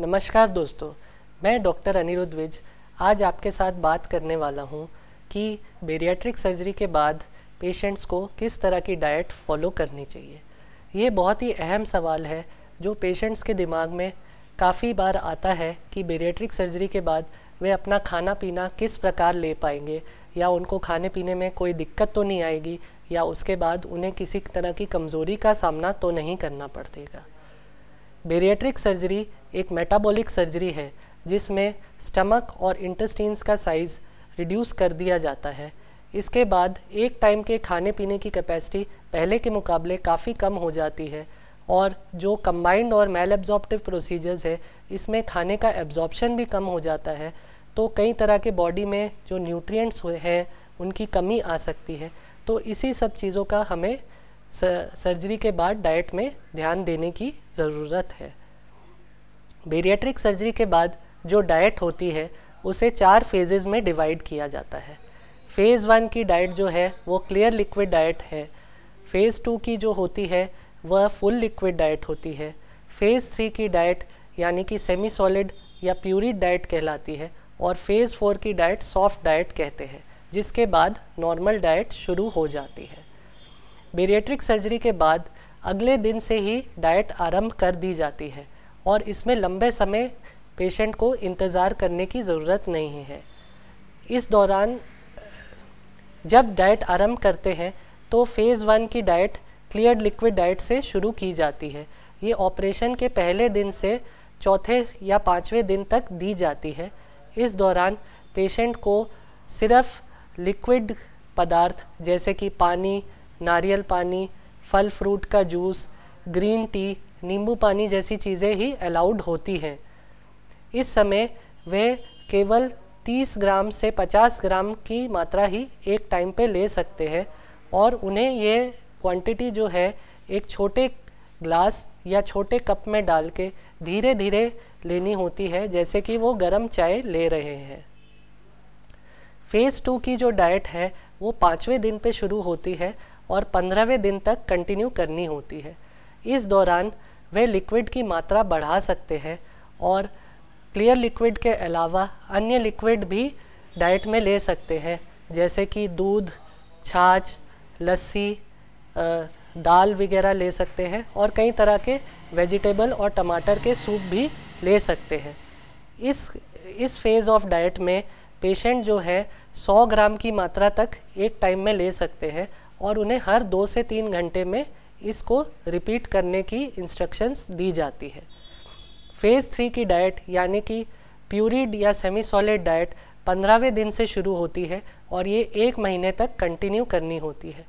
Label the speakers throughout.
Speaker 1: नमस्कार दोस्तों मैं डॉक्टर अनिरुद्ध विज आज आपके साथ बात करने वाला हूँ कि बेरियाट्रिक सर्जरी के बाद पेशेंट्स को किस तरह की डाइट फॉलो करनी चाहिए ये बहुत ही अहम सवाल है जो पेशेंट्स के दिमाग में काफ़ी बार आता है कि बेरियाट्रिक सर्जरी के बाद वे अपना खाना पीना किस प्रकार ले पाएंगे या उनको खाने पीने में कोई दिक्कत तो नहीं आएगी या उसके बाद उन्हें किसी तरह की कमज़ोरी का सामना तो नहीं करना पड़ेगा बेरिएट्रिक सर्जरी एक मेटाबॉलिक सर्जरी है जिसमें स्टमक और इंटेस्टीन्स का साइज़ रिड्यूस कर दिया जाता है इसके बाद एक टाइम के खाने पीने की कैपेसिटी पहले के मुकाबले काफ़ी कम हो जाती है और जो कम्बाइंड और मेल एब्जॉर्प्टिव प्रोसीजर्स है इसमें खाने का एब्जॉर्प्शन भी कम हो जाता है तो कई तरह के बॉडी में जो न्यूट्रिएंट्स हैं उनकी कमी आ सकती है तो इसी सब चीज़ों का हमें सर्जरी के बाद डाइट में ध्यान देने की ज़रूरत है बेरिएट्रिक सर्जरी के बाद जो डाइट होती है उसे चार फेजेज़ में डिवाइड किया जाता है फ़ेज़ वन की डाइट जो है वो क्लियर लिक्विड डाइट है फ़ेज़ टू की जो होती है वह फुल लिक्विड डाइट होती है फ़ेज़ थ्री की डाइट यानी कि सेमी सॉलिड या प्यूरी डाइट कहलाती है और फ़ेज़ फोर की डाइट सॉफ्ट डाइट कहते हैं जिसके बाद नॉर्मल डाइट शुरू हो जाती है बेरिएट्रिक सर्जरी के बाद अगले दिन से ही डाइट आरंभ कर दी जाती है और इसमें लंबे समय पेशेंट को इंतज़ार करने की ज़रूरत नहीं है इस दौरान जब डाइट आरंभ करते हैं तो फ़ेज़ वन की डाइट क्लियर लिक्विड डाइट से शुरू की जाती है ये ऑपरेशन के पहले दिन से चौथे या पाँचवें दिन तक दी जाती है इस दौरान पेशेंट को सिर्फ लिक्विड पदार्थ जैसे कि पानी नारियल पानी फल फ्रूट का जूस ग्रीन टी नींबू पानी जैसी चीज़ें ही अलाउड होती हैं इस समय वे केवल 30 ग्राम से 50 ग्राम की मात्रा ही एक टाइम पे ले सकते हैं और उन्हें ये क्वांटिटी जो है एक छोटे ग्लास या छोटे कप में डाल के धीरे धीरे लेनी होती है जैसे कि वो गर्म चाय ले रहे हैं फेज़ टू की जो डाइट है वो पाँचवें दिन पे शुरू होती है और पंद्रहवें दिन तक कंटिन्यू करनी होती है इस दौरान वे लिक्विड की मात्रा बढ़ा सकते हैं और क्लियर लिक्विड के अलावा अन्य लिक्विड भी डाइट में ले सकते हैं जैसे कि दूध छाछ लस्सी दाल वगैरह ले सकते हैं और कई तरह के वेजिटेबल और टमाटर के सूप भी ले सकते हैं इस इस फेज़ ऑफ डाइट में पेशेंट जो है 100 ग्राम की मात्रा तक एक टाइम में ले सकते हैं और उन्हें हर दो से तीन घंटे में इसको रिपीट करने की इंस्ट्रक्शंस दी जाती है फेज़ थ्री की डाइट यानी कि प्यूरिड या सेमी सॉलिड डाइट पंद्रहवें दिन से शुरू होती है और ये एक महीने तक कंटिन्यू करनी होती है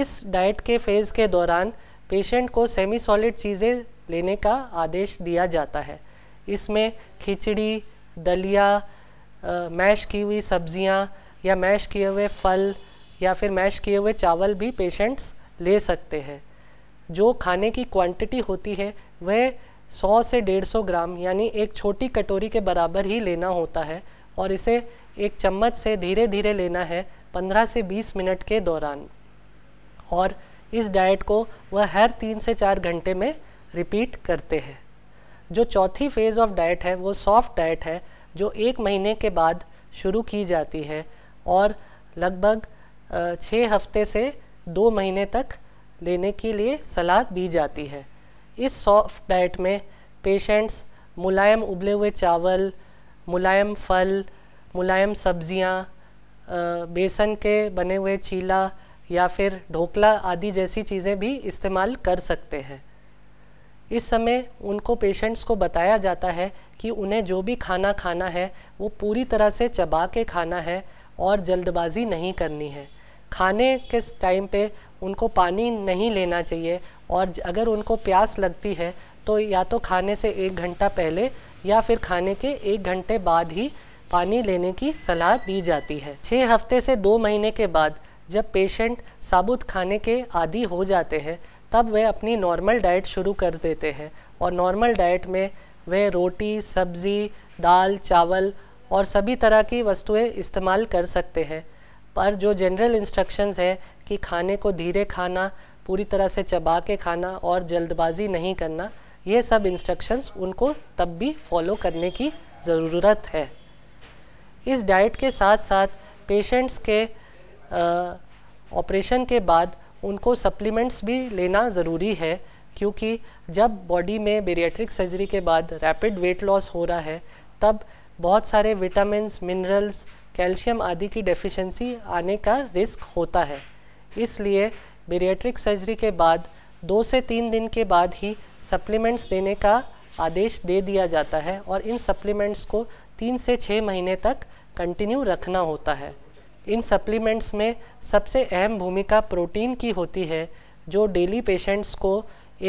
Speaker 1: इस डाइट के फेज़ के दौरान पेशेंट को सेमी सॉलिड चीज़ें लेने का आदेश दिया जाता है इसमें खिचड़ी दलिया मैश की हुई सब्जियां या मैश किए हुए फल या फिर मैश किए हुए चावल भी पेशेंट्स ले सकते हैं जो खाने की क्वांटिटी होती है वह 100 से 150 ग्राम यानी एक छोटी कटोरी के बराबर ही लेना होता है और इसे एक चम्मच से धीरे धीरे लेना है 15 से 20 मिनट के दौरान और इस डाइट को वह हर तीन से चार घंटे में रिपीट करते हैं जो चौथी फेज़ ऑफ डाइट है वो सॉफ्ट डाइट है जो एक महीने के बाद शुरू की जाती है और लगभग छः हफ्ते से दो महीने तक लेने के लिए सलाह दी जाती है इस सॉफ्ट डाइट में पेशेंट्स मुलायम उबले हुए चावल मुलायम फल मुलायम सब्जियां, बेसन के बने हुए चीला या फिर ढोकला आदि जैसी चीज़ें भी इस्तेमाल कर सकते हैं इस समय उनको पेशेंट्स को बताया जाता है कि उन्हें जो भी खाना खाना है वो पूरी तरह से चबा के खाना है और जल्दबाजी नहीं करनी है खाने के टाइम पे उनको पानी नहीं लेना चाहिए और अगर उनको प्यास लगती है तो या तो खाने से एक घंटा पहले या फिर खाने के एक घंटे बाद ही पानी लेने की सलाह दी जाती है छः हफ्ते से दो महीने के बाद जब पेशेंट साबुत खाने के आदि हो जाते हैं तब वे अपनी नॉर्मल डाइट शुरू कर देते हैं और नॉर्मल डाइट में वे रोटी सब्ज़ी दाल चावल और सभी तरह की वस्तुएं इस्तेमाल कर सकते हैं पर जो जनरल इंस्ट्रक्शंस है कि खाने को धीरे खाना पूरी तरह से चबा के खाना और जल्दबाजी नहीं करना ये सब इंस्ट्रक्शंस उनको तब भी फॉलो करने की ज़रूरत है इस डाइट के साथ साथ पेशेंट्स के ऑपरेशन के बाद उनको सप्लीमेंट्स भी लेना ज़रूरी है क्योंकि जब बॉडी में बेरिएट्रिक सर्जरी के बाद रैपिड वेट लॉस हो रहा है तब बहुत सारे विटामिन मिनरल्स कैल्शियम आदि की डेफिशिएंसी आने का रिस्क होता है इसलिए बेरिएट्रिक सर्जरी के बाद दो से तीन दिन के बाद ही सप्लीमेंट्स देने का आदेश दे दिया जाता है और इन सप्लीमेंट्स को तीन से छः महीने तक कंटिन्यू रखना होता है इन सप्लीमेंट्स में सबसे अहम भूमिका प्रोटीन की होती है जो डेली पेशेंट्स को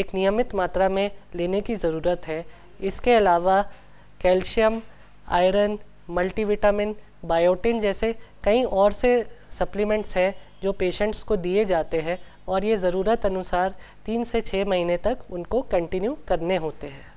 Speaker 1: एक नियमित मात्रा में लेने की ज़रूरत है इसके अलावा कैल्शियम आयरन मल्टीविटामिन बायोटिन जैसे कई और से सप्लीमेंट्स हैं जो पेशेंट्स को दिए जाते हैं और ये ज़रूरत अनुसार तीन से छः महीने तक उनको कंटिन्यू करने होते हैं